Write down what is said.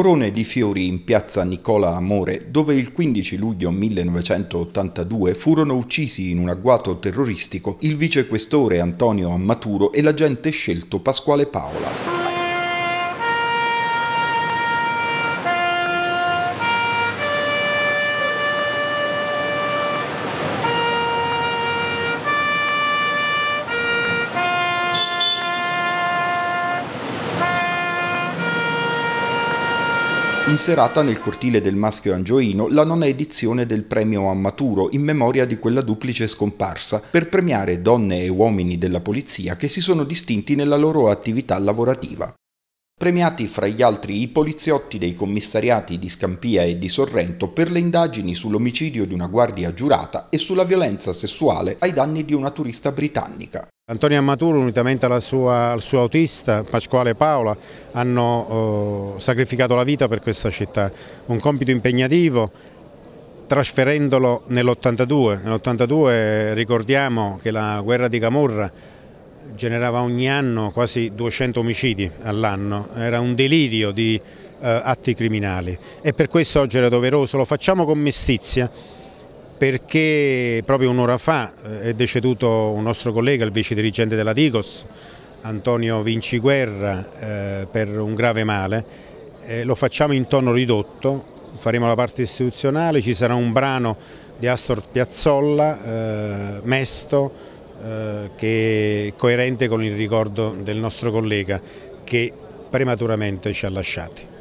Corone di fiori in piazza Nicola Amore, dove il 15 luglio 1982 furono uccisi in un agguato terroristico il vicequestore Antonio Ammaturo e l'agente scelto Pasquale Paola. in serata nel cortile del Maschio Angioino la nona edizione del premio Ammaturo in memoria di quella duplice scomparsa per premiare donne e uomini della polizia che si sono distinti nella loro attività lavorativa. Premiati fra gli altri i poliziotti dei commissariati di Scampia e di Sorrento per le indagini sull'omicidio di una guardia giurata e sulla violenza sessuale ai danni di una turista britannica. Antonio Amaturo, unitamente sua, al suo autista Pasquale Paola hanno eh, sacrificato la vita per questa città, un compito impegnativo trasferendolo nell'82, nell'82 ricordiamo che la guerra di Camorra generava ogni anno quasi 200 omicidi all'anno, era un delirio di eh, atti criminali e per questo oggi era doveroso, lo facciamo con mestizia perché proprio un'ora fa eh, è deceduto un nostro collega, il vice dirigente della Digos, Antonio Vinci Guerra, eh, per un grave male. Eh, lo facciamo in tono ridotto, faremo la parte istituzionale, ci sarà un brano di Astor Piazzolla, eh, mesto, eh, che è coerente con il ricordo del nostro collega che prematuramente ci ha lasciati.